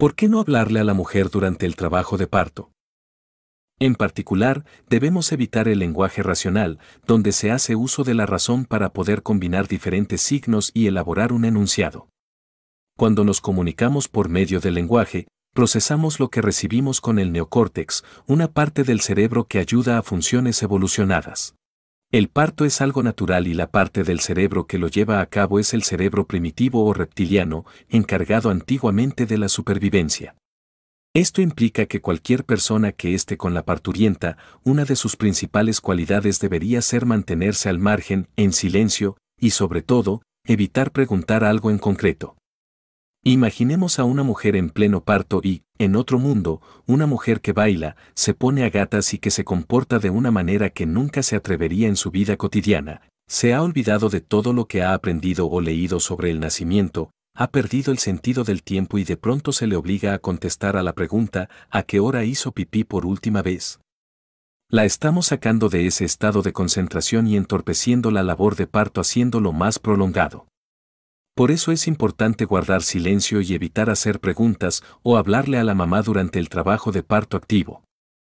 ¿Por qué no hablarle a la mujer durante el trabajo de parto? En particular, debemos evitar el lenguaje racional, donde se hace uso de la razón para poder combinar diferentes signos y elaborar un enunciado. Cuando nos comunicamos por medio del lenguaje, procesamos lo que recibimos con el neocórtex, una parte del cerebro que ayuda a funciones evolucionadas. El parto es algo natural y la parte del cerebro que lo lleva a cabo es el cerebro primitivo o reptiliano, encargado antiguamente de la supervivencia. Esto implica que cualquier persona que esté con la parturienta, una de sus principales cualidades debería ser mantenerse al margen, en silencio, y sobre todo, evitar preguntar algo en concreto. Imaginemos a una mujer en pleno parto y, en otro mundo, una mujer que baila, se pone a gatas y que se comporta de una manera que nunca se atrevería en su vida cotidiana, se ha olvidado de todo lo que ha aprendido o leído sobre el nacimiento, ha perdido el sentido del tiempo y de pronto se le obliga a contestar a la pregunta ¿a qué hora hizo pipí por última vez? La estamos sacando de ese estado de concentración y entorpeciendo la labor de parto haciéndolo más prolongado. Por eso es importante guardar silencio y evitar hacer preguntas o hablarle a la mamá durante el trabajo de parto activo.